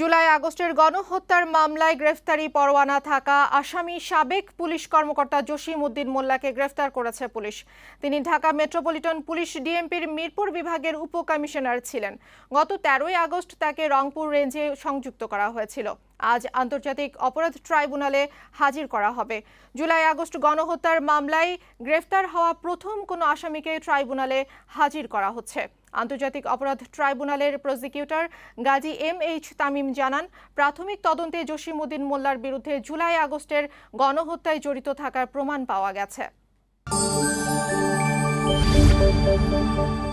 জুলাই আগস্টের গণহত্যার মামলায় গ্রেফতারি পরোয়ানা থাকা আসামি সাবেক পুলিশ কর্মকর্তা জসিম উদ্দিন মোল্লাকে গ্রেফতার করেছে পুলিশ তিনি ঢাকা মেট্রোপলিটন পুলিশ ডিএমপির মিরপুর বিভাগের উপকমিশনার ছিলেন গত তেরোই আগস্ট তাকে রংপুর রেঞ্জে সংযুক্ত করা হয়েছিল আজ আন্তর্জাতিক অপরাধ ট্রাইব্যুনালে হাজির করা হবে জুলাই আগস্ট গণহত্যার মামলায় গ্রেফতার হওয়া প্রথম কোনো আসামিকে ট্রাইব্যুনালে হাজির করা হচ্ছে আন্তর্জাতিক অপরাধ ট্রাইব্যুনালের prosecutor Gazi M H Tamim জানান প্রাথমিক তদন্তে জসিমুদ্দিন মোল্লার বিরুদ্ধে জুলাই আগস্টের গণহত্যায় জড়িত থাকার প্রমাণ পাওয়া গেছে